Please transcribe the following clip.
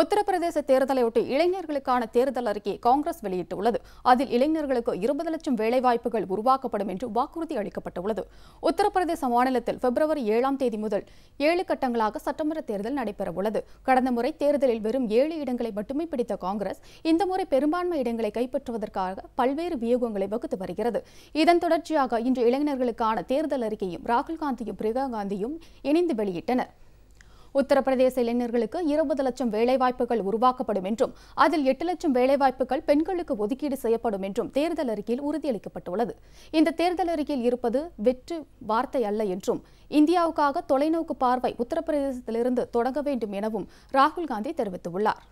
உத்தரப்பிரதேச தேர்தலையொட்டி இளைஞர்களுக்கான தேர்தல் அறிக்கையை காங்கிரஸ் வெளியிட்டுள்ளது அதில் இளைஞர்களுக்கு இருபது லட்சம் வேலைவாய்ப்புகள் உருவாக்கப்படும் என்று வாக்குறுதி அளிக்கப்பட்டுள்ளது உத்தரப்பிரதேச மாநிலத்தில் பிப்ரவரி ஏழாம் தேதி முதல் ஏழு கட்டங்களாக சட்டமன்ற தேர்தல் நடைபெறவுள்ளது கடந்த முறை தேர்தலில் வெறும் ஏழு இடங்களை மட்டுமே பிடித்த காங்கிரஸ் இந்த முறை பெரும்பான்மை இடங்களை கைப்பற்றுவதற்காக பல்வேறு வியூகங்களை வகுத்து வருகிறது இதன் தொடர்ச்சியாக இன்று இளைஞர்களுக்கான தேர்தல் அறிக்கையும் ராகுல் காந்தியும் பிரியங்கா காந்தியும் இணைந்து வெளியிட்டனர் உத்தரப்பிரதேச இளைஞர்களுக்கு இருபது லட்சம் வேலைவாய்ப்புகள் உருவாக்கப்படும் என்றும் அதில் எட்டு லட்சம் வேலைவாய்ப்புகள் பெண்களுக்கு ஒதுக்கீடு செய்யப்படும் என்றும் தேர்தல் அறிக்கையில் உறுதியளிக்கப்பட்டுள்ளது இந்த தேர்தல் அறிக்கையில் இருப்பது வெற்று வார்த்தை அல்ல என்றும் இந்தியாவுக்காக தொலைநோக்கு பார்வை உத்தரப்பிரதேசத்திலிருந்து தொடங்க வேண்டும் எனவும் ராகுல் காந்தி தெரிவித்துள்ளார்